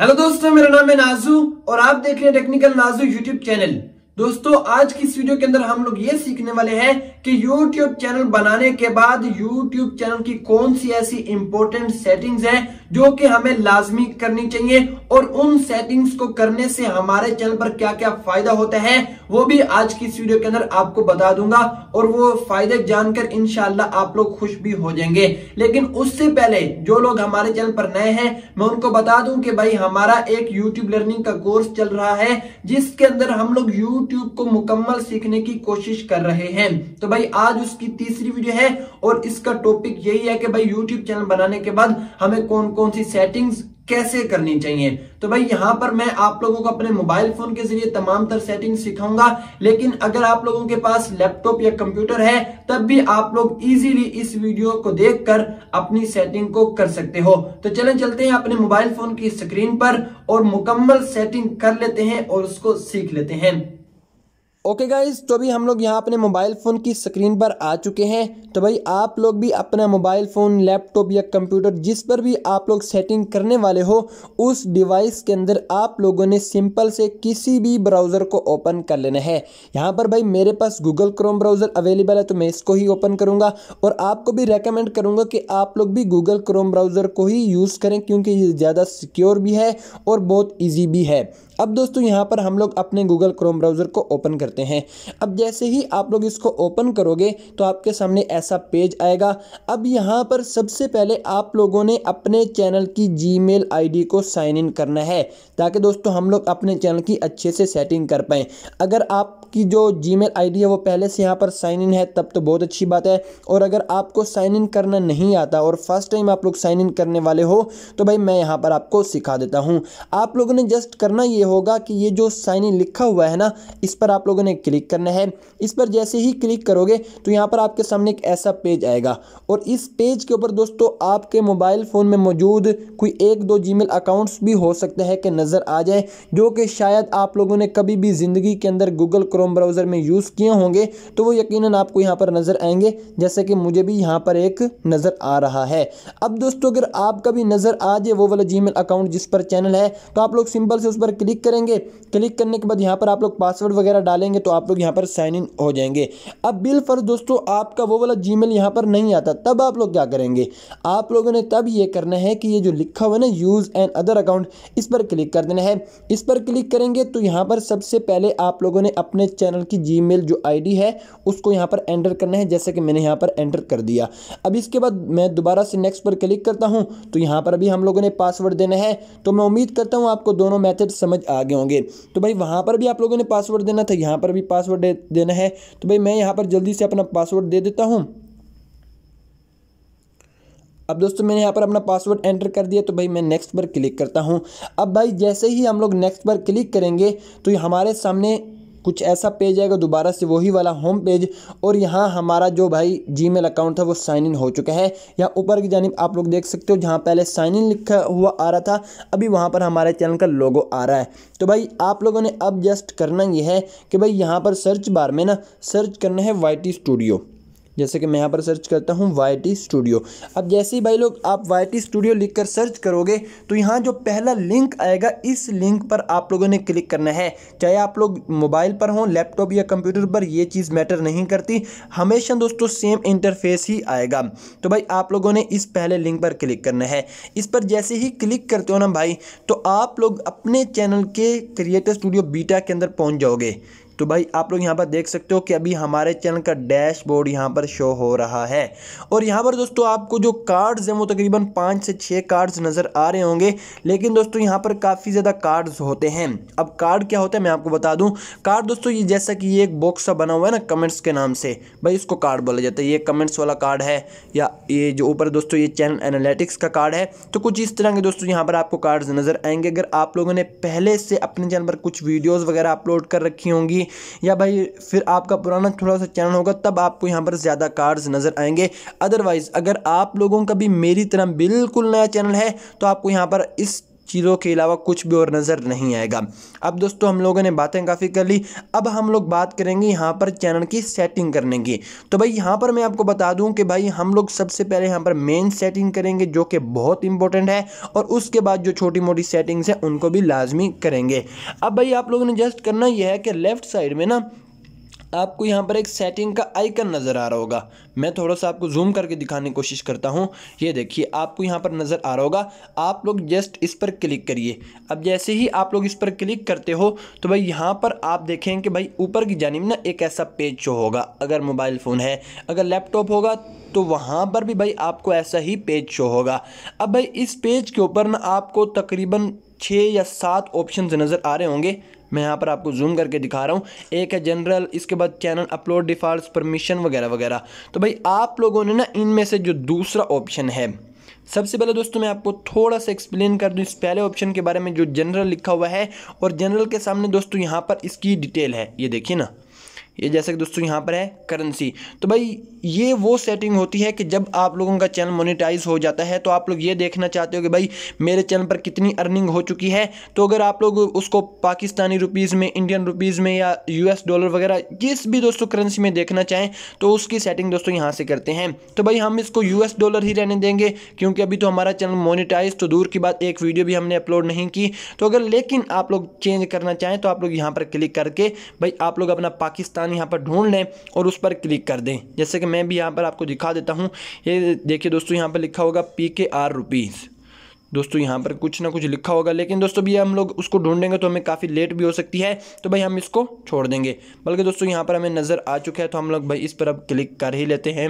hello दोस्तों मेरा नाम है नाजू और आप देख रहे हैं टेक्निकल नाजू यूट्यूब चैनल दोस्तों आज की इस वीडियो के अंदर हम लोग ये सीखने वाले हैं कि YouTube चैनल बनाने के बाद YouTube चैनल की कौन सी ऐसी इंपॉर्टेंट सेटिंग्स हैं जो कि हमें लाजमी करनी चाहिए और उन सेटिंग्स को करने से हमारे चैनल पर क्या क्या फायदा होता है वो भी आज की इस वीडियो के अंदर आपको बता दूंगा और वो फायदे जानकर इनशाला आप लोग खुश भी हो जाएंगे लेकिन उससे पहले जो लोग हमारे चैनल पर नए हैं मैं उनको बता दूं कि भाई हमारा एक यूट्यूब लर्निंग का कोर्स चल रहा है जिसके अंदर हम लोग यूट्यूब को मुकम्मल सीखने की कोशिश कर रहे हैं तो भाई आज उसकी तीसरी वीडियो है और इसका टॉपिक यही है कि भाई यूट्यूब चैनल बनाने के बाद हमें कौन कौन सी सेटिंग्स कैसे करनी चाहिए तो भाई यहां पर मैं आप लोगों को अपने मोबाइल फोन के जरिए तमाम तर सेटिंग सिखाऊंगा लेकिन अगर आप लोगों के पास लैपटॉप या कंप्यूटर है तब भी आप लोग इजीली इस वीडियो को देखकर अपनी सेटिंग को कर सकते हो तो चले चलते हैं अपने मोबाइल फोन की स्क्रीन पर और मुकम्मल सेटिंग कर लेते हैं और उसको सीख लेते हैं ओके गाइज तो अभी हम लोग यहाँ अपने मोबाइल फ़ोन की स्क्रीन पर आ चुके हैं तो भाई आप लोग भी अपना मोबाइल फ़ोन लैपटॉप या कंप्यूटर जिस पर भी आप लोग सेटिंग करने वाले हो उस डिवाइस के अंदर आप लोगों ने सिंपल से किसी भी ब्राउज़र को ओपन कर लेना है यहाँ पर भाई मेरे पास गूगल क्रोम ब्राउज़र अवेलेबल है तो मैं इसको ही ओपन करूँगा और आपको भी रिकमेंड करूँगा कि आप लोग भी गूगल क्रोम ब्राउज़र को ही यूज़ करें क्योंकि ये ज़्यादा सिक्योर भी है और बहुत ईजी भी है अब दोस्तों यहाँ पर हम लोग अपने गूगल क्रोम ब्राउज़र को ओपन करते हैं अब जैसे ही आप लोग इसको ओपन करोगे तो आपके सामने ऐसा पेज आएगा अब यहाँ पर सबसे पहले आप लोगों ने अपने चैनल की जी मेल को साइन इन करना है ताकि दोस्तों हम लोग अपने चैनल की अच्छे से सेटिंग कर पाएँ अगर आप आपकी जो जी मेल है वो पहले से यहाँ पर साइन इन है तब तो बहुत अच्छी बात है और अगर आपको साइन इन करना नहीं आता और फर्स्ट टाइम आप लोग साइन इन करने वाले हो तो भाई मैं यहाँ पर आपको सिखा देता हूँ आप लोगों ने जस्ट करना ये होगा कि ये जो साइन इन लिखा हुआ है ना इस पर आप लोगों ने क्लिक करना है इस पर जैसे ही क्लिक करोगे तो यहाँ पर आपके सामने एक ऐसा पेज आएगा और इस पेज के ऊपर दोस्तों आपके मोबाइल फ़ोन में मौजूद कोई एक दो मेल अकाउंट्स भी हो सकता है कि नज़र आ जाए जो कि शायद आप लोगों ने कभी भी ज़िंदगी के अंदर गूगल क्रो क्रोम ब्राउज़र में यूज़ किए होंगे तो वो यकीन आपको यहाँ पर नज़र आएंगे जैसे कि मुझे भी यहाँ पर एक नज़र आ रहा है अब दोस्तों अगर आपका भी नज़र आ जाए वो वाला जी अकाउंट जिस पर चैनल है तो आप लोग सिंपल से उस पर क्लिक करेंगे क्लिक करने के बाद यहाँ पर आप लोग पासवर्ड वगैरह डालेंगे तो आप लोग यहाँ पर साइन इन हो जाएंगे अब बिल फर्ज दोस्तों आपका वो वाला जी मेल यहाँ पर नहीं आता तब आप लोग क्या करेंगे आप लोगों ने तब ये करना है कि ये जो लिखा हुआ ना यूज़ एंड अदर अकाउंट इस पर क्लिक कर देना है इस पर क्लिक करेंगे तो यहाँ पर सबसे पहले आप लोगों ने अपने इस चैनल की जी जो आई है उसको यहाँ पर एंटर करना है जैसे कि मैंने यहाँ पर एंटर कर दिया अब इसके बाद मैं दोबारा से नेक्स्ट पर क्लिक करता हूँ तो यहाँ पर अभी हम लोगों ने पासवर्ड देना है तो मैं उम्मीद करता हूँ आपको दोनों मैथड समझ आ गए होंगे तो भाई वहाँ पर भी आप लोगों ने पासवर्ड देना था यहाँ पर भी पासवर्ड देना है तो भाई मैं यहाँ पर जल्दी से अपना पासवर्ड दे देता हूँ अब दोस्तों मैंने यहाँ पर अपना पासवर्ड एंटर कर दिया तो भाई मैं नेक्स्ट पर क्लिक करता हूँ अब भाई जैसे ही हम लोग नेक्स्ट पर क्लिक करेंगे तो हमारे सामने कुछ ऐसा पेज आएगा दोबारा से वही वाला होम पेज और यहाँ हमारा जो भाई जी अकाउंट था वो साइन इन हो चुका है यहाँ ऊपर की जानब आप लोग देख सकते हो जहाँ पहले साइन इन लिखा हुआ आ रहा था अभी वहाँ पर हमारे चैनल का लोगो आ रहा है तो भाई आप लोगों ने अब जस्ट करना ये है कि भाई यहाँ पर सर्च बार में ना सर्च करना है वाई स्टूडियो जैसे कि मैं यहाँ पर सर्च करता हूँ वाई टी स्टूडियो अब जैसे ही भाई लोग आप वाई टी स्टूडियो लिख कर सर्च करोगे तो यहाँ जो पहला लिंक आएगा इस लिंक पर आप लोगों ने क्लिक करना है चाहे आप लोग मोबाइल पर हों लैपटॉप या कंप्यूटर पर ये चीज़ मैटर नहीं करती हमेशा दोस्तों सेम इंटरफेस ही आएगा तो भाई आप लोगों ने इस पहले लिंक पर क्लिक करना है इस पर जैसे ही क्लिक करते हो ना भाई तो आप लोग अपने चैनल के क्रिएटर स्टूडियो बीटा के अंदर पहुँच जाओगे तो भाई आप लोग यहाँ पर देख सकते हो कि अभी हमारे चैनल का डैशबोर्ड यहाँ पर शो हो रहा है और यहाँ पर दोस्तों आपको जो कार्ड्स हैं वो तकरीबन पाँच से छः कार्ड्स नज़र आ रहे होंगे लेकिन दोस्तों यहाँ पर काफ़ी ज़्यादा कार्ड्स होते हैं अब कार्ड क्या होता है मैं आपको बता दूँ कार्ड दोस्तों ये जैसा कि ये एक बॉक्स सा बना हुआ है ना कमेंट्स के नाम से भाई इसको कार्ड बोला जाता है ये कमेंट्स वाला कार्ड है या ये जो ऊपर दोस्तों ये चैनल एनालिटिक्स का कार्ड है तो कुछ इस तरह के दोस्तों यहाँ पर आपको कार्ड्स नज़र आएंगे अगर आप लोगों ने पहले से अपने चैनल पर कुछ वीडियोज़ वगैरह अपलोड कर रखी होंगी होगी या भाई फिर आपका पुराना थोड़ा सा चैनल होगा तब आपको यहाँ पर ज़्यादा कार्ड्स नज़र आएंगे अदरवाइज़ अगर आप लोगों का भी मेरी तरह बिल्कुल नया चैनल है तो आपको यहाँ पर इस चीज़ों के अलावा कुछ भी और नज़र नहीं आएगा अब दोस्तों हम लोगों ने बातें काफ़ी कर ली अब हम लोग बात करेंगे यहाँ पर चैनल की सेटिंग करने की तो भाई यहाँ पर मैं आपको बता दूँ कि भाई हम लोग सबसे पहले यहाँ पर मेन सेटिंग करेंगे जो कि बहुत इंपॉर्टेंट है और उसके बाद जो छोटी मोटी सेटिंग्स हैं उनको भी लाजमी करेंगे अब भाई आप लोगों ने जस्ट करना यह है कि लेफ़्ट साइड में ना आपको यहाँ पर एक सेटिंग का आइकन नज़र आ रहा होगा मैं थोड़ा सा आपको जूम करके दिखाने की कोशिश करता हूँ ये देखिए आपको यहाँ पर नज़र आ रहा होगा आप लोग जस्ट इस पर क्लिक करिए अब जैसे ही आप लोग इस पर क्लिक करते हो तो भाई यहाँ पर आप देखें कि भाई ऊपर की जानब ना एक ऐसा पेज शो होगा अगर मोबाइल फ़ोन है अगर लैपटॉप होगा तो वहाँ पर भी भाई आपको ऐसा ही पेज शो होगा अब भाई इस पेज के ऊपर ना आपको तकरीबन छः या सात ऑप्शन नज़र आ रहे होंगे मैं यहाँ पर आपको जूम करके दिखा रहा हूँ एक है जनरल इसके बाद चैनल अपलोड डिफॉल्ट परमिशन वगैरह वगैरह तो भाई आप लोगों ने ना इनमें से जो दूसरा ऑप्शन है सबसे पहले दोस्तों मैं आपको थोड़ा सा एक्सप्लेन कर दूं इस पहले ऑप्शन के बारे में जो जनरल लिखा हुआ है और जनरल के सामने दोस्तों यहाँ पर इसकी डिटेल है ये देखिए ना ये जैसे कि दोस्तों यहाँ पर है करेंसी तो भाई ये वो सेटिंग होती है कि जब आप लोगों का चैनल मोनेटाइज हो जाता है तो आप लोग ये देखना चाहते हो कि भाई मेरे चैनल पर कितनी अर्निंग हो चुकी है तो अगर आप लोग उसको पाकिस्तानी रुपीज़ में इंडियन रुपीज़ में या यूएस डॉलर वगैरह जिस भी दोस्तों करेंसी में देखना चाहें तो उसकी सेटिंग दोस्तों यहाँ से करते हैं तो भाई हम इसको यू डॉलर ही रहने देंगे क्योंकि अभी तो हमारा चैनल मोनिटाइज तो दूर की बात एक वीडियो भी हमने अपलोड नहीं की तो अगर लेकिन आप लोग चेंज करना चाहें तो आप लोग यहाँ पर क्लिक करके भाई आप लोग अपना पाकिस्तान निशान यहाँ पर ढूंढ लें और उस पर क्लिक कर दें जैसे कि मैं भी यहाँ पर आपको दिखा देता हूँ ये देखिए दोस्तों यहाँ पर लिखा होगा पी के आर रुपीज़ दोस्तों यहाँ पर कुछ ना कुछ लिखा होगा लेकिन दोस्तों भी हम लोग उसको ढूंढेंगे तो हमें काफ़ी लेट भी हो सकती है तो भाई हम इसको छोड़ देंगे बल्कि दोस्तों यहाँ पर हमें नज़र आ चुका है तो हम लोग भाई इस पर अब क्लिक कर ही लेते हैं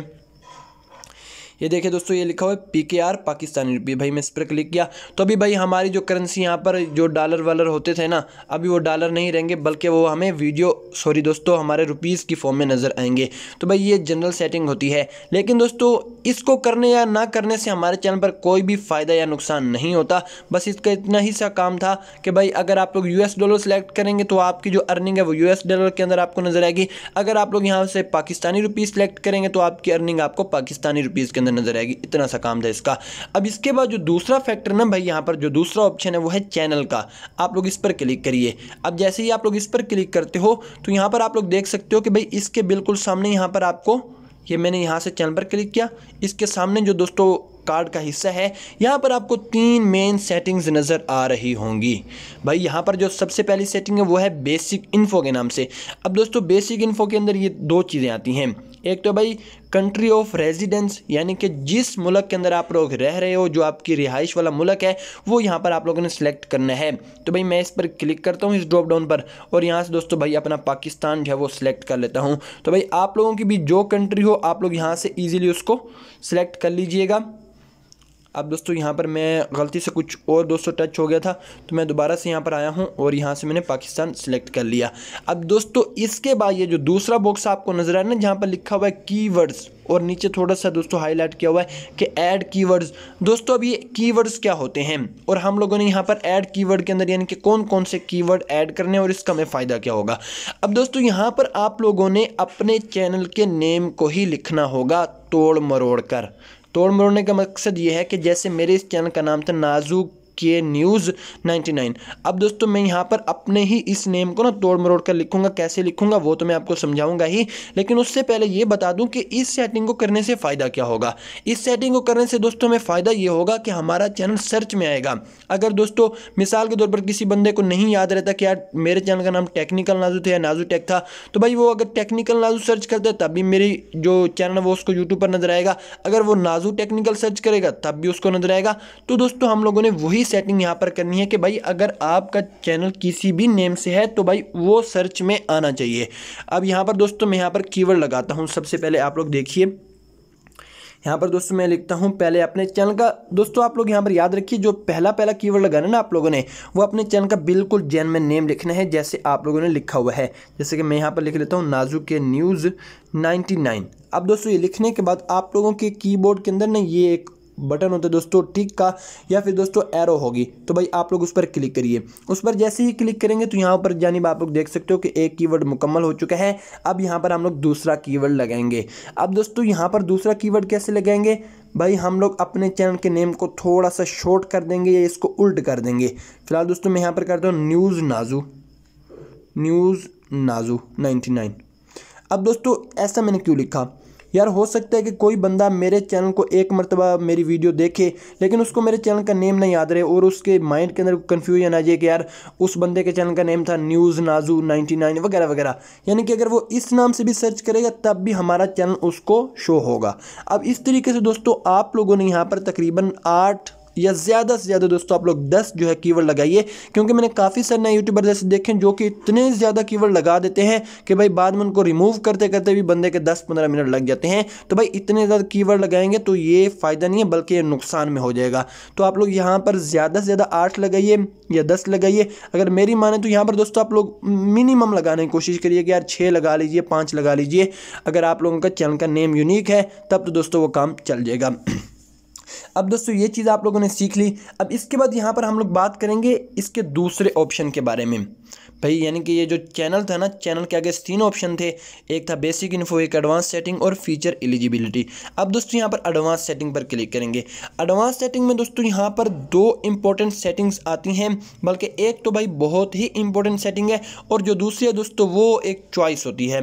ये देखिए दोस्तों ये लिखा हुआ है पी के आर पाकिस्तानी रुपये भाई मैं इस पर क्लिक किया तो अभी भाई हमारी जो करेंसी यहाँ पर जो डॉलर वालर होते थे ना अभी वो डॉलर नहीं रहेंगे बल्कि वो हमें वीडियो सॉरी दोस्तों हमारे रुपीज़ की फॉर्म में नज़र आएंगे तो भाई ये जनरल सेटिंग होती है लेकिन दोस्तों इसको करने या ना करने से हमारे चैनल पर कोई भी फ़ायदा या नुकसान नहीं होता बस इसका इतना ही सा काम था कि भाई अगर आप लोग यू डॉलर सेलेक्ट करेंगे तो आपकी जो अर्निंग है वो यू डॉलर के अंदर आपको नज़र आएगी अगर आप लोग यहाँ से पाकिस्तानी रुपीज़ सेलेक्ट करेंगे तो आपकी अर्निंग आपको पाकिस्तानी रुपीज़ के अंदर में नज़र आएगी इतना सा काम था इसका अब इसके बाद जो दूसरा फैक्टर ना भाई यहाँ पर जो दूसरा ऑप्शन है वो है चैनल का आप लोग इस पर क्लिक करिए अब जैसे ही आप लोग इस पर क्लिक करते हो तो यहाँ पर आप लोग देख सकते हो कि भाई इसके बिल्कुल सामने यहाँ पर आपको ये मैंने यहाँ से चैनल पर क्लिक किया इसके सामने जो दोस्तों कार्ड का हिस्सा है यहाँ पर आपको तीन मेन सेटिंग्स नज़र आ रही होंगी भाई यहाँ पर जो सबसे पहली सेटिंग है वो है बेसिक इन्फो के नाम से अब दोस्तों बेसिक इन्फो के अंदर ये दो चीज़ें आती हैं एक तो भाई कंट्री ऑफ रेजिडेंस यानी कि जिस मुल्क के अंदर आप लोग रह रहे हो जो आपकी रिहाइश वाला मुल्क है वो यहाँ पर आप लोगों ने सेलेक्ट करना है तो भाई मैं इस पर क्लिक करता हूँ इस ड्रॉप डाउन पर और यहाँ से दोस्तों भाई अपना पाकिस्तान जो है वो सिलेक्ट कर लेता हूँ तो भाई आप लोगों की भी जो कंट्री हो आप लोग यहाँ से ईजिली उसको सिलेक्ट कर लीजिएगा अब दोस्तों यहाँ पर मैं गलती से कुछ और दोस्तों टच हो गया था तो मैं दोबारा से यहाँ पर आया हूँ और यहाँ से मैंने पाकिस्तान सेलेक्ट कर लिया अब दोस्तों इसके बाद ये जो दूसरा बॉक्स आपको नज़र आया ना जहाँ पर लिखा हुआ है कीवर्ड्स और नीचे थोड़ा सा दोस्तों हाईलाइट किया हुआ है कि ऐड कीवर्ड्स दोस्तों अब ये कीवर्ड्स क्या होते हैं और हम लोगों ने यहाँ पर ऐड कीवर्ड के अंदर यानी कि कौन कौन से कीवर्ड ऐड करने और इसका हमें फ़ायदा क्या होगा अब दोस्तों यहाँ पर आप लोगों ने अपने चैनल के नेम को ही लिखना होगा तोड़ मरोड़ कर तोड़ मरोड़ने का मकसद ये है कि जैसे मेरे इस चैनल का नाम था नाजुक के न्यूज़ 99 अब दोस्तों मैं यहाँ पर अपने ही इस नेम को ना तोड़ मरोड़ कर लिखूंगा कैसे लिखूंगा वो तो मैं आपको समझाऊंगा ही लेकिन उससे पहले ये बता दूं कि इस सेटिंग को करने से फ़ायदा क्या होगा इस सेटिंग को करने से दोस्तों में फ़ायदा ये होगा कि हमारा चैनल सर्च में आएगा अगर दोस्तों मिसाल के तौर पर किसी बंदे को नहीं याद रहता कि यार मेरे चैनल का नाम टेक्निकल नाजू था या नाजू टेक था तो भाई वो अगर टेक्निकल नाजू सर्च करते तब भी मेरी जो चैनल है वो उसको यूट्यूब पर नजर आएगा अगर वो नाजू टेक्निकल सर्च करेगा तब भी उसको नजर आएगा तो दोस्तों हम लोगों ने वही सेटिंग यहाँ पर करनी है कि भाई अगर आपका चैनल किसी भी नेम से है तो भाई वो सर्च में आना चाहिए अब यहाँ पर दोस्तों मैं यहाँ पर कीवर्ड लगाता हूँ सबसे पहले आप लोग देखिए यहाँ पर दोस्तों मैं लिखता हूँ पहले अपने चैनल का दोस्तों आप लोग यहाँ पर याद रखिए जो पहला पहला कीवर्ड लगाना ना आप लोगों ने वो अपने चैनल का बिल्कुल जैन में नेम लिखना है जैसे आप लोगों ने लिखा हुआ है जैसे कि मैं यहाँ पर लिख लेता हूँ नाजू के न्यूज़ 99 नाइन अब दोस्तों ये लिखने के बाद आप लोगों के कीबोर्ड के अंदर ना ये एक बटन होता है दोस्तों टिक का या फिर दोस्तों एरो होगी तो भाई आप लोग उस पर क्लिक करिए उस पर जैसे ही क्लिक करेंगे तो यहाँ पर जानी आप लोग देख सकते हो कि एक कीवर्ड मुकम्मल हो चुका है अब यहाँ पर हम लोग दूसरा कीवर्ड लगाएंगे अब दोस्तों यहाँ पर दूसरा कीवर्ड कैसे लगाएंगे भाई हम लोग अपने चैनल के नेम को थोड़ा सा शॉर्ट कर देंगे या इसको उल्ट कर देंगे फिलहाल दोस्तों मैं यहाँ पर करता हूँ news Naju news Naju nine अब दोस्तों ऐसा मैंने क्यों लिखा यार हो सकता है कि कोई बंदा मेरे चैनल को एक मरतबा मेरी वीडियो देखे लेकिन उसको मेरे चैनल का नेम नहीं याद रहे और उसके माइंड के अंदर कन्फ्यूजन आ जाए कि यार उस बंदे के चैनल का नेम था न्यूज़ नाजू नाइन्टी नाइन वगैरह वगैरह यानी कि अगर वो इस नाम से भी सर्च करेगा तब भी हमारा चैनल उसको शो होगा अब इस तरीके से दोस्तों आप लोगों ने यहाँ पर तकरीबन आठ या ज़्यादा से ज़्यादा दोस्तों आप लोग दस जो है कीवर्ड लगाइए क्योंकि मैंने काफ़ी सारे नए यूट्यूबर जैसे देखें जो कि इतने ज़्यादा कीवर्ड लगा देते हैं कि भाई बाद में उनको रिमूव करते करते भी बंदे के दस पंद्रह मिनट लग जाते हैं तो भाई इतने ज़्यादा कीवर्ड लगाएंगे तो ये फ़ायदा नहीं है बल्कि ये नुकसान में हो जाएगा तो आप लोग यहाँ पर ज़्यादा से ज़्यादा आठ लगाइए या दस लगाइए अगर मेरी माने तो यहाँ पर दोस्तों आप लोग मिनिमम लगाने की कोशिश करिए कि यार छः लगा लीजिए पाँच लगा लीजिए अगर आप लोगों का चैनल का नेम यूनिक है तब तो दोस्तों वो काम चल जाएगा अब दोस्तों ये चीज़ आप लोगों ने सीख ली अब इसके बाद यहाँ पर हम लोग बात करेंगे इसके दूसरे ऑप्शन के बारे में भाई यानी कि ये जो चैनल था ना चैनल के आगे तीन ऑप्शन थे एक था बेसिक इन्फो एक एडवांस सेटिंग और फीचर एलिजिबिलिटी अब दोस्तों यहाँ पर एडवांस सेटिंग पर क्लिक करेंगे एडवांस सेटिंग में दोस्तों यहाँ पर दो इंपॉर्टेंट सेटिंग्स आती हैं बल्कि एक तो भाई बहुत ही इंपॉर्टेंट सेटिंग है और जो दूसरी है दोस्तों वो एक चॉइस होती है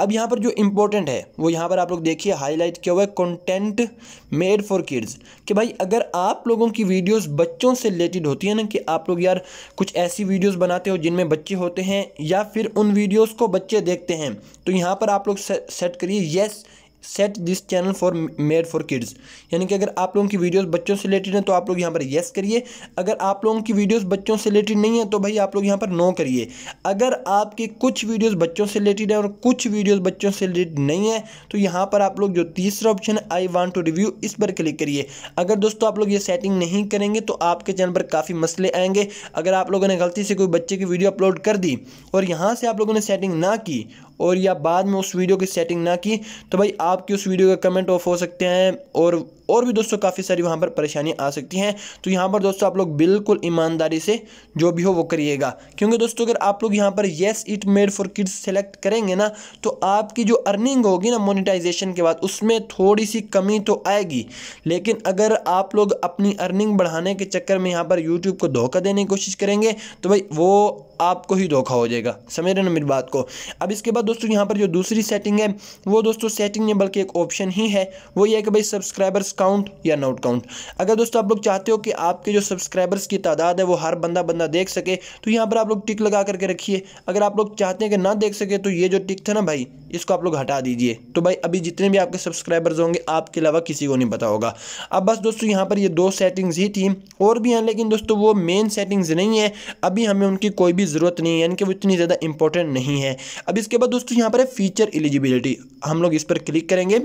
अब यहाँ पर जो इंपॉर्टेंट है वो यहाँ पर आप लोग देखिए हाईलाइट क्या हुआ है कॉन्टेंट मेड फॉर किड्स कि भाई अगर आप लोगों की वीडियोस बच्चों से रिलेटेड होती है ना कि आप लोग यार कुछ ऐसी वीडियोस बनाते हो जिनमें बच्चे होते हैं या फिर उन वीडियोस को बच्चे देखते हैं तो यहाँ पर आप लोग सेट करिए yes set this channel for made for kids यानी कि अगर आप लोगों की वीडियोस बच्चों से रिलेटेड हैं तो आप लोग यहाँ पर येस करिए अगर आप लोगों की वीडियोस बच्चों से रिलेटेड नहीं है तो भाई आप लोग यहाँ पर नो करिए अगर आपकी कुछ वीडियोस बच्चों से रिलेटेड है और कुछ वीडियोस बच्चों से रिलेटेड नहीं है तो यहाँ पर आप लोग जो तीसरा ऑप्शन है आई वॉन्ट टू रिव्यू इस पर क्लिक करिए अगर दोस्तों आप लोग ये सेटिंग नहीं करेंगे तो आपके चैनल पर काफ़ी मसले आएंगे अगर आप लोगों ने गलती से कोई बच्चे की वीडियो अपलोड कर दी और यहाँ से आप लोगों ने सेटिंग ना की और या बाद में उस वीडियो की सेटिंग ना की तो भाई आपकी उस वीडियो का कमेंट ऑफ हो सकते हैं और और भी दोस्तों काफ़ी सारी वहाँ पर परेशानियाँ आ सकती हैं तो यहाँ पर दोस्तों आप लोग बिल्कुल ईमानदारी से जो भी हो वो करिएगा क्योंकि दोस्तों अगर आप लोग यहाँ पर yes it made for kids select करेंगे ना तो आपकी जो अर्निंग होगी ना मोनिटाइजेशन के बाद उसमें थोड़ी सी कमी तो आएगी लेकिन अगर आप लोग अपनी अर्निंग बढ़ाने के चक्कर में यहाँ पर यूट्यूब को धोखा देने की कोशिश करेंगे तो भाई वो आपको ही धोखा हो जाएगा समझ रहे ना मेरी बात को अब इसके बाद दोस्तों यहाँ पर जो दूसरी सेटिंग है वो दोस्तों सेटिंग नहीं बल्कि एक ऑप्शन ही है वो ये है कि भाई सब्सक्राइबर्स काउंट या नोट काउंट अगर दोस्तों आप लोग चाहते हो कि आपके जो सब्सक्राइबर्स की तादाद है वो हर बंदा बंदा देख सके तो यहाँ पर आप लोग टिक लगा करके रखिए अगर आप लोग चाहते हैं कि ना देख सके तो ये जो टिक था ना भाई इसको आप लोग हटा दीजिए तो भाई अभी जितने भी आपके सब्सक्राइबर्स होंगे आपके अलावा किसी को नहीं पता होगा अब बस दोस्तों यहाँ पर ये दो सेटिंग्स ही थी और भी हैं लेकिन दोस्तों वो मेन सेटिंग्स नहीं है अभी हमें उनकी कोई भी ज़रूरत नहीं है यानी कि वो इतनी ज़्यादा इंपॉर्टेंट नहीं है अब इसके बाद दोस्तों यहाँ पर है फीचर एलिजिबिलिटी हम लोग इस पर क्लिक करेंगे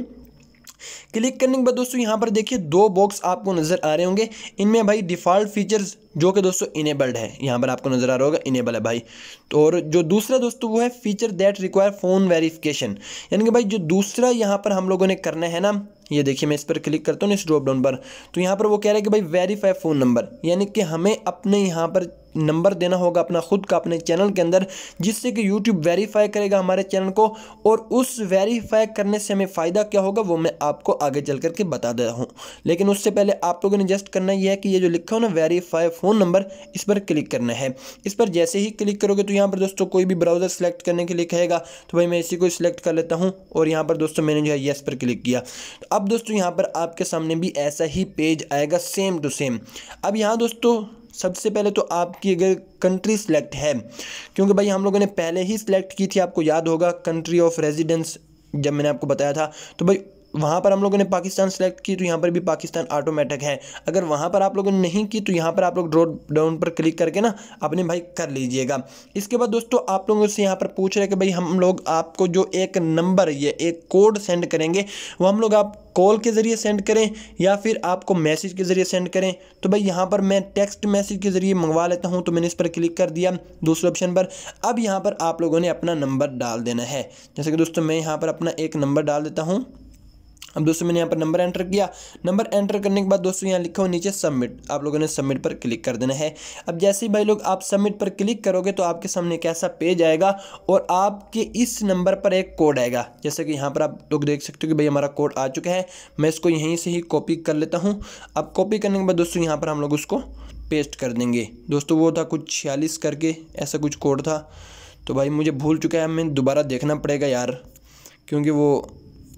क्लिक करने के बाद दोस्तों यहाँ पर देखिए दो बॉक्स आपको नज़र आ रहे होंगे इनमें भाई डिफ़ॉल्ट फीचर्स जो कि दोस्तों इनेबल्ड है यहाँ पर आपको नज़र आ रहा होगा इनेबल है भाई तो और जो दूसरा दोस्तों वो है feature that require phone verification यानी कि भाई जो दूसरा यहाँ पर हम लोगों ने करना है ना ये देखिए मैं इस पर क्लिक करता हूँ इस ड्रॉप डाउन पर तो यहाँ पर वो कह रहा है कि भाई वेरीफाई फ़ोन नंबर यानी कि हमें अपने यहाँ पर नंबर देना होगा अपना खुद का अपने चैनल के अंदर जिससे कि यूट्यूब वेरीफाई करेगा हमारे चैनल को और उस वेरीफाई करने से हमें फ़ायदा क्या होगा वो मैं आपको आगे चल करके बता दे रहा हूँ लेकिन उससे पहले आप लोगों ने जस्ट करना यह है कि ये जो लिखा हो ना वेरीफाई फ़ोन नंबर इस पर क्लिक करना है इस पर जैसे ही क्लिक करोगे तो यहाँ पर दोस्तों कोई भी ब्राउज़र सेलेक्ट करने के लिए कहेगा तो भाई मैं इसी को सिलेक्ट कर लेता हूँ और यहाँ पर दोस्तों मैंने जो है येस पर क्लिक किया तो अब दोस्तों यहाँ पर आपके सामने भी ऐसा ही पेज आएगा सेम टू सेम अब यहाँ दोस्तों सबसे पहले तो आपकी अगर कंट्री सेलेक्ट है क्योंकि भाई हम लोगों ने पहले ही सिलेक्ट की थी आपको याद होगा कंट्री ऑफ रेजिडेंस जब मैंने आपको बताया था तो भाई वहाँ पर हम लोगों ने पाकिस्तान सेलेक्ट की तो यहाँ पर भी पाकिस्तान ऑटोमेटिक है अगर वहाँ पर आप लोगों ने नहीं की तो यहाँ पर आप लोग ड्रॉप डाउन पर क्लिक करके ना अपने भाई कर लीजिएगा इसके बाद दोस्तों आप लोगों से यहाँ पर पूछ रहे कि भाई हम लोग आपको जो एक नंबर ये एक कोड सेंड करेंगे वो हम लोग आप कॉल के ज़रिए सेंड करें या फिर आपको मैसेज के ज़रिए सेंड करें तो भाई यहाँ पर मैं टेक्स्ट मैसेज के ज़रिए मंगवा लेता हूँ तो मैंने इस पर क्लिक कर दिया दूसरे ऑप्शन पर अब यहाँ पर आप लोगों ने अपना नंबर डाल देना है जैसे कि दोस्तों मैं यहाँ पर अपना एक नंबर डाल देता हूँ अब दोस्तों मैंने यहाँ पर नंबर एंटर किया नंबर एंटर करने के बाद दोस्तों यहाँ लिखा हुआ नीचे सबमिट आप लोगों ने सबमिट पर क्लिक कर देना है अब जैसे ही भाई लोग आप सबमिट पर क्लिक करोगे तो आपके सामने एक ऐसा पेज आएगा और आपके इस नंबर पर एक कोड आएगा जैसे कि यहाँ पर आप लोग देख सकते हो कि भाई हमारा कोड आ चुका है मैं इसको यहीं से ही कॉपी कर लेता हूँ अब कॉपी करने के बाद दोस्तों यहाँ पर हम लोग उसको पेस्ट कर देंगे दोस्तों वो था कुछ छियालीस करके ऐसा कुछ कोड था तो भाई मुझे भूल चुका है हमें दोबारा देखना पड़ेगा यार क्योंकि वो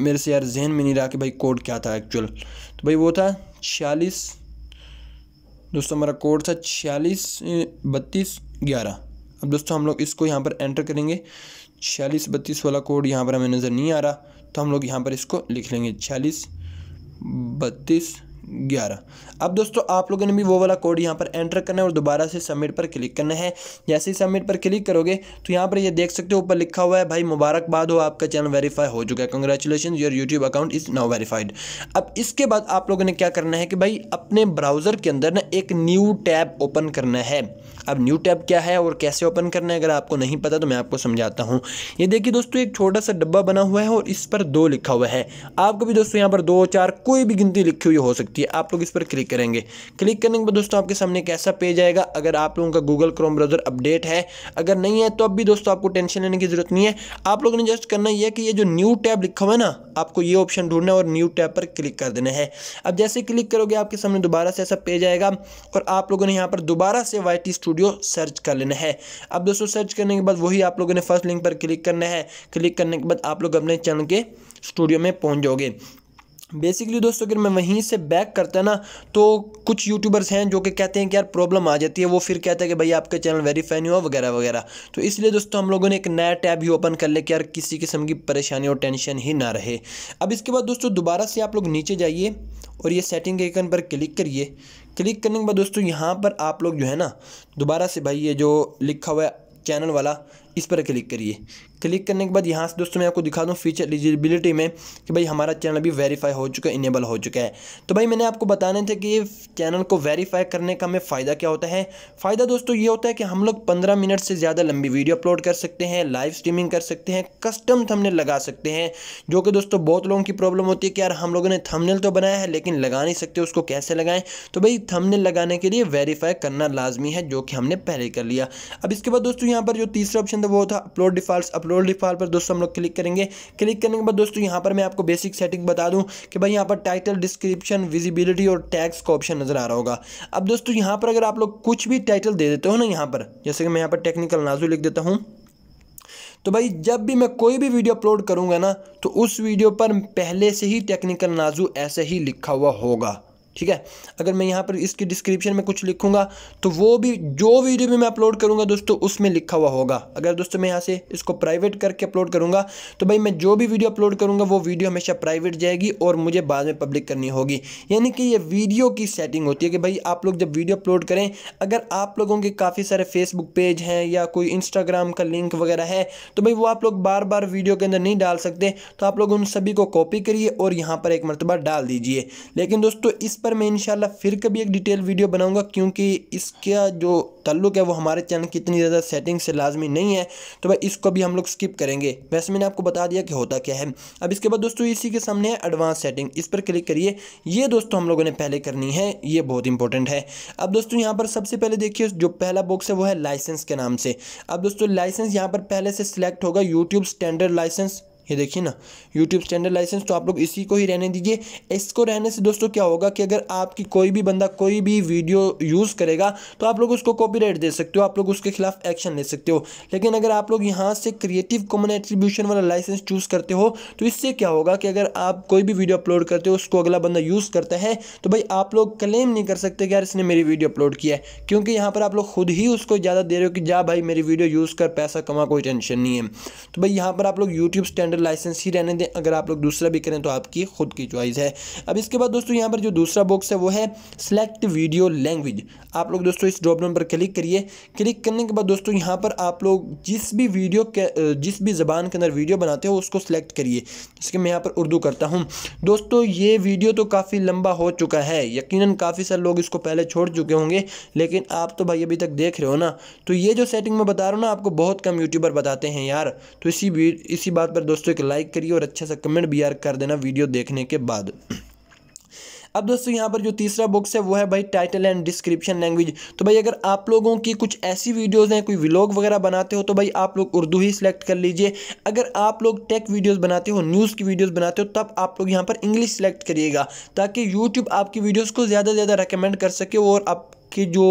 मेरे से यार जहन में नहीं रहा कि भाई कोड क्या था एक्चुअल तो भाई वो था छियालीस दोस्तों हमारा कोड था छियालीस बत्तीस ग्यारह अब दोस्तों हम लोग इसको यहाँ पर एंटर करेंगे छियालीस बत्तीस वाला कोड यहाँ पर हमें नज़र नहीं आ रहा तो हम लोग यहाँ पर इसको लिख लेंगे छियालीस बत्तीस ग्यारह अब दोस्तों आप लोगों ने भी वो वाला कोड यहाँ पर एंटर करना है और दोबारा से सबमिट पर क्लिक करना है जैसे ही सबमिट पर क्लिक करोगे तो यहाँ पर ये देख सकते हो ऊपर लिखा हुआ है भाई मुबारकबाद हो आपका चैनल वेरीफाई हो चुका है congratulation your YouTube account is now verified अब इसके बाद आप लोगों ने क्या करना है कि भाई अपने ब्राउज़र के अंदर ना एक न्यू टैब ओपन करना है अब न्यू टैब क्या है और कैसे ओपन करना है अगर आपको नहीं पता तो मैं आपको समझाता हूँ ये देखिए दोस्तों एक छोटा सा डब्बा बना हुआ है और इस पर दो लिखा हुआ है आपको भी दोस्तों यहाँ पर दो चार कोई भी गिनती लिखी हुई हो सकती होती है आप लोग इस पर क्लिक करेंगे क्लिक करने के बाद दोस्तों आपके सामने एक ऐसा पेज आएगा अगर आप लोगों का गूगल क्रोम ब्राउज़र अपडेट है अगर नहीं है तो अब भी दोस्तों आपको टेंशन लेने की ज़रूरत नहीं है आप लोगों ने जस्ट करना यह कि ये जो न्यू टैब लिखा हुआ है ना आपको ये ऑप्शन ढूंढना है और न्यू टैब पर क्लिक कर देना है अब जैसे क्लिक करोगे आपके सामने दोबारा से ऐसा पेज आएगा और आप लोगों ने यहाँ पर दोबारा से वाई स्टूडियो सर्च कर लेना है अब दोस्तों सर्च करने के बाद वही आप लोगों ने फर्स्ट लिंक पर क्लिक करना है क्लिक करने के बाद आप लोग अपने चैनल के स्टूडियो में पहुँच जाओगे बेसिकली दोस्तों अगर मैं वहीं से बैक करता है ना तो कुछ यूट्यूबर्स हैं जो कि कहते हैं कि यार प्रॉब्लम आ जाती है वो फिर कहते हैं कि भाई आपका चैनल वेरीफाई नहीं हुआ वगैरह वगैरह तो इसलिए दोस्तों हम लोगों ने एक नया टैब ही ओपन कर लिया कि यार किसी किस्म की परेशानी और टेंशन ही ना रहे अब इसके बाद दोस्तों दोबारा से आप लोग नीचे जाइए और ये सेटिंग के आइकन पर क्लिक करिए क्लिक करने के बाद दोस्तों यहाँ पर आप लोग जो है ना दोबारा से भाई ये जो लिखा हुआ है चैनल वाला इस पर क्लिक करिए क्लिक करने के बाद यहाँ से दोस्तों मैं आपको दिखा दूँ फीचर एलिजिबिलिटी में कि भाई हमारा चैनल अभी वेरीफाई हो चुका है इनेबल हो चुका है तो भाई मैंने आपको बताने थे कि चैनल को वेरीफाई करने का हमें फ़ायदा क्या होता है फ़ायदा दोस्तों ये होता है कि हम लोग पंद्रह मिनट से ज़्यादा लंबी वीडियो अपलोड कर सकते हैं लाइव स्ट्रीमिंग कर सकते हैं कस्टम थंबनेल लगा सकते हैं जो कि दोस्तों बहुत लोगों की प्रॉब्लम होती है कि यार हम लोगों ने थमनेल तो बनाया है लेकिन लगा नहीं सकते उसको कैसे लगाएं तो भाई थमनेल लगाने के लिए वेरीफाई करना लाजमी है जो कि हमने पहले कर लिया अब इसके बाद दोस्तों यहाँ पर जो तीसरा ऑप्शन था वो था upload default upload role default पर दोस्तों हम लोग क्लिक करेंगे क्लिक करने के बाद दोस्तों यहाँ पर मैं आपको बेसिक सेटिंग बता दूँ कि भाई यहाँ पर टाइटल डिस्क्रिप्शन विजिबिलिटी और टैक्स का ऑप्शन नज़र आ रहा होगा अब दोस्तों यहाँ पर अगर आप लोग कुछ भी टाइटल दे देते हो ना यहाँ पर जैसे कि मैं यहाँ पर टेक्निकल नाजू लिख देता हूँ तो भाई जब भी मैं कोई भी वीडियो अपलोड करूँगा ना तो उस वीडियो पर पहले से ही टेक्निकल नाजू ऐसे ही लिखा हुआ होगा ठीक है अगर मैं यहाँ पर इसकी डिस्क्रिप्शन में कुछ लिखूंगा तो वो भी जो वीडियो भी मैं अपलोड करूँगा दोस्तों उसमें लिखा हुआ होगा अगर दोस्तों मैं यहाँ से इसको प्राइवेट करके अपलोड करूँगा तो भाई मैं जो भी वीडियो अपलोड करूँगा वो वीडियो हमेशा प्राइवेट जाएगी और मुझे बाद में पब्लिक करनी होगी यानी कि ये वीडियो की सेटिंग होती है कि भाई आप लोग जब वीडियो अपलोड करें अगर आप लोगों के काफ़ी सारे फेसबुक पेज हैं या कोई इंस्टाग्राम का लिंक वगैरह है तो भाई वो आप लोग बार बार वीडियो के अंदर नहीं डाल सकते तो आप लोग उन सभी को कॉपी करिए और यहाँ पर एक मरतबा डाल दीजिए लेकिन दोस्तों इस पर मैं इन फिर कभी एक डिटेल वीडियो बनाऊंगा क्योंकि इसका जो तल्लुक है वो हमारे चैनल की इतनी ज़्यादा सेटिंग से लाजमी नहीं है तो भाई इसको भी हम लोग स्किप करेंगे वैसे मैंने आपको बता दिया कि होता क्या है अब इसके बाद दोस्तों इसी के सामने है एडवांस सेटिंग इस पर क्लिक करिए ये दोस्तों हम लोगों ने पहले करनी है ये बहुत इंपॉर्टेंट है अब दोस्तों यहाँ पर सबसे पहले देखिए जो पहला बॉक्स है वो है लाइसेंस के नाम से अब दोस्तों लाइसेंस यहाँ पर पहले से सिलेक्ट होगा यूट्यूब स्टैंडर्ड लाइसेंस ये देखिए ना YouTube स्टैंडर्ड लाइसेंस तो आप लोग इसी को ही रहने दीजिए इसको रहने से दोस्तों क्या होगा कि अगर आपकी कोई भी बंदा कोई भी वीडियो यूज़ करेगा तो आप लोग उसको कॉपीराइट दे सकते हो आप लोग उसके खिलाफ एक्शन ले सकते हो लेकिन अगर आप लोग यहाँ से क्रिएटिव कॉमन एट्रीब्यूशन वाला लाइसेंस चूज़ करते हो तो इससे क्या होगा कि अगर आप कोई भी वीडियो अपलोड करते हो उसको अगला बंदा यूज़ करता है तो भाई आप लोग क्लेम नहीं कर सकते कि यार इसने मेरी वीडियो अपलोड किया है क्योंकि यहाँ पर आप लोग खुद ही उसको ज़्यादा दे रहे हो कि जा भाई मेरी वीडियो यूज़ कर पैसा कमा कोई टेंशन नहीं है तो भाई यहाँ पर आप लोग यूट्यूब स्टैंड अंडर लाइसेंस ही रहने दें अगर आप लोग दूसरा भी करें तो आपकी खुद की चॉइस है अब इसके बाद दोस्तों यहाँ पर जो दूसरा बॉक्स है वो है सेलेक्ट वीडियो लैंग्वेज आप लोग दोस्तों इस ड्रॉप डाउन पर क्लिक करिए क्लिक करने के बाद दोस्तों यहाँ पर आप लोग जिस भी वीडियो जिस भी ज़बान के अंदर वीडियो बनाते हो उसको सेलेक्ट करिए जिसके मैं यहाँ पर उर्दू करता हूँ दोस्तों ये वीडियो तो काफ़ी लंबा हो चुका है यकीन काफ़ी सारे लोग इसको पहले छोड़ चुके होंगे लेकिन आप तो भाई अभी तक देख रहे हो ना तो ये जो सेटिंग में बता रहा हूँ ना आपको बहुत कम यूट्यूबर बताते हैं यार तो इसी इसी बात पर दोस्तों दोस्तों एक लाइक करिए और अच्छा सा कमेंट भी यार कर देना वीडियो देखने के बाद अब दोस्तों यहाँ पर जो तीसरा बॉक्स है वो है भाई टाइटल एंड डिस्क्रिप्शन लैंग्वेज तो भाई अगर आप लोगों की कुछ ऐसी वीडियोस हैं कोई व्लॉग वगैरह बनाते हो तो भाई आप लोग उर्दू ही सिलेक्ट कर लीजिए अगर आप लोग टेक वीडियोस बनाते हो न्यूज़ की वीडियोस बनाते हो तब आप लोग यहाँ पर इंग्लिश सिलेक्ट करिएगा ताकि यूट्यूब आपकी वीडियोज़ को ज़्यादा से ज़्यादा रिकमेंड कर सके और आपकी जो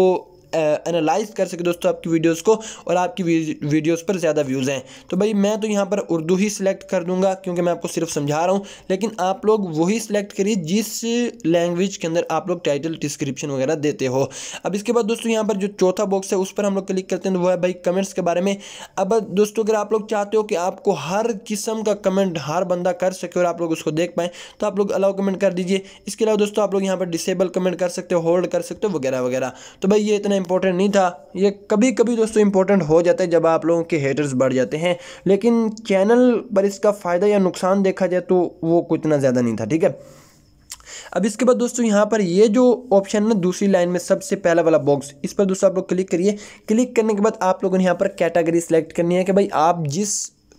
एनालाइज कर सके दोस्तों आपकी वीडियोस को और आपकी वीडियोस पर ज़्यादा व्यूज़ हैं तो भाई मैं तो यहाँ पर उर्दू ही सिलेक्ट कर दूंगा क्योंकि मैं आपको सिर्फ समझा रहा हूँ लेकिन आप लोग वही सिलेक्ट करिए जिस लैंग्वेज के अंदर आप लोग टाइटल डिस्क्रिप्शन वगैरह देते हो अब इसके बाद दोस्तों यहाँ पर जो चौथा बॉक्स है उस पर हम लोग क्लिक करते हैं वो तो है भाई कमेंट्स के बारे में अब दोस्तों अगर आप लोग चाहते हो कि आपको हर किस्म का कमेंट हर बंदा कर सके और आप लोग उसको देख पाएँ तो आप लोग अलाउ कमेंट कर दीजिए इसके अलावा दोस्तों आप लोग यहाँ पर डिसेबल कमेंट कर सकते हो होल्ड कर सकते हो वगैरह वगैरह तो भाई ये इतना इंपॉर्टेंट नहीं था ये कभी कभी दोस्तों इंपॉर्टेंट हो जाता है जब आप लोगों के हेटर्स बढ़ जाते हैं लेकिन चैनल पर इसका फ़ायदा या नुकसान देखा जाए तो वो कुछ इतना ज़्यादा नहीं था ठीक है अब इसके बाद दोस्तों यहाँ पर ये जो ऑप्शन है दूसरी लाइन में सबसे पहला वाला बॉक्स इस पर दोस्तों आप लोग क्लिक करिए क्लिक करने के बाद आप लोगों ने यहाँ पर कैटेगरी सेलेक्ट करनी है कि भाई आप जिस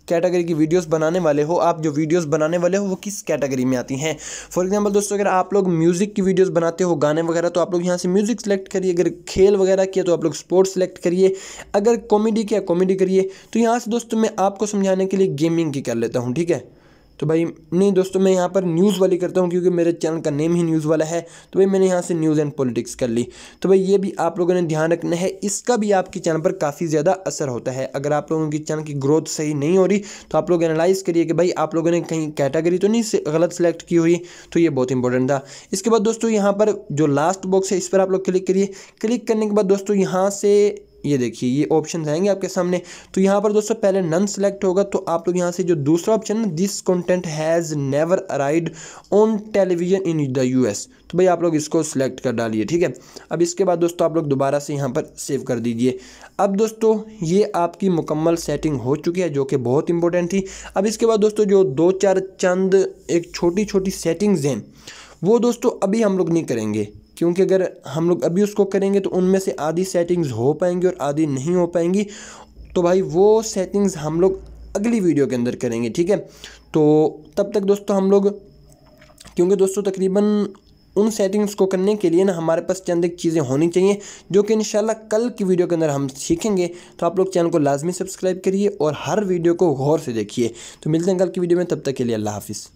कैटेगरी की वीडियोस बनाने वाले हो आप जो वीडियोस बनाने वाले हो वो किस कैटेगरी में आती हैं फॉर एग्जांपल दोस्तों अगर आप लोग म्यूज़िक की वीडियोस बनाते हो गाने वगैरह तो आप लोग यहाँ से म्यूज़िक सेलेक्ट करिए अगर खेल वगैरह किया तो आप लोग स्पोर्ट्स सेलेक्ट करिए अगर कॉमेडी किया कॉमेडी करिए तो यहाँ से दोस्तों मैं आपको समझाने के लिए गेमिंग की कर लेता हूँ ठीक है तो भाई नहीं दोस्तों मैं यहाँ पर न्यूज़ वाली करता हूँ क्योंकि मेरे चैनल का नेम ही न्यूज़ वाला है तो भाई मैंने यहाँ से न्यूज़ एंड पॉलिटिक्स कर ली तो भाई ये भी आप लोगों ने ध्यान रखना है इसका भी आपके चैनल पर काफ़ी ज़्यादा असर होता है अगर आप लोगों की चैनल की ग्रोथ सही नहीं हो रही तो आप लोग एनालाइज़ करिए कि भाई आप लोगों ने कहीं कैटेगरी तो नहीं गलत सेलेक्ट की हुई तो ये बहुत इंपॉर्टेंट था इसके बाद दोस्तों यहाँ पर जो लास्ट बॉक्स है इस पर आप लोग क्लिक करिए क्लिक करने के बाद दोस्तों यहाँ से ये देखिए ये ऑप्शन आएंगे आपके सामने तो यहाँ पर दोस्तों पहले नन सेलेक्ट होगा तो आप लोग यहाँ से जो दूसरा ऑप्शन है this content has never aired on television in the US तो भाई आप लोग इसको सेलेक्ट कर डालिए ठीक है अब इसके बाद दोस्तों आप लोग दोबारा से यहाँ पर सेव कर दीजिए अब दोस्तों ये आपकी मुकम्मल सेटिंग हो चुकी है जो कि बहुत इंपॉर्टेंट थी अब इसके बाद दोस्तों जो दो चार चंद एक छोटी छोटी सेटिंग्स हैं वो दोस्तों अभी हम लोग नहीं करेंगे क्योंकि अगर हम लोग अभी उसको करेंगे तो उनमें से आधी सेटिंग्स हो पाएंगी और आधी नहीं हो पाएंगी तो भाई वो सेटिंग्स हम लोग अगली वीडियो के अंदर करेंगे ठीक है तो तब तक दोस्तों हम लोग क्योंकि दोस्तों तकरीबन उन सेटिंग्स को करने के लिए ना हमारे पास चंद एक चीज़ें होनी चाहिए जो कि इंशाल्लाह कल की वीडियो के अंदर हम सीखेंगे तो आप लोग चैनल को लाजमी सब्सक्राइब करिए और हर वीडियो को गौर से देखिए तो मिलते हैं कल की वीडियो में तब तक के लिए अल्लाह हाफिज़